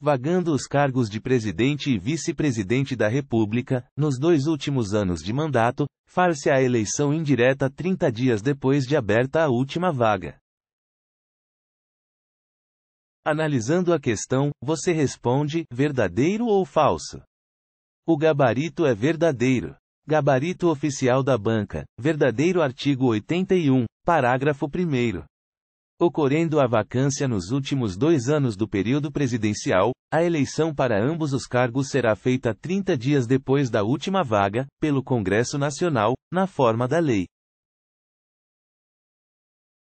vagando os cargos de presidente e vice-presidente da República, nos dois últimos anos de mandato, far-se a eleição indireta 30 dias depois de aberta a última vaga. Analisando a questão, você responde: verdadeiro ou falso? O gabarito é verdadeiro. Gabarito oficial da banca. Verdadeiro artigo 81, parágrafo 1. Ocorrendo a vacância nos últimos dois anos do período presidencial, a eleição para ambos os cargos será feita 30 dias depois da última vaga, pelo Congresso Nacional, na forma da lei.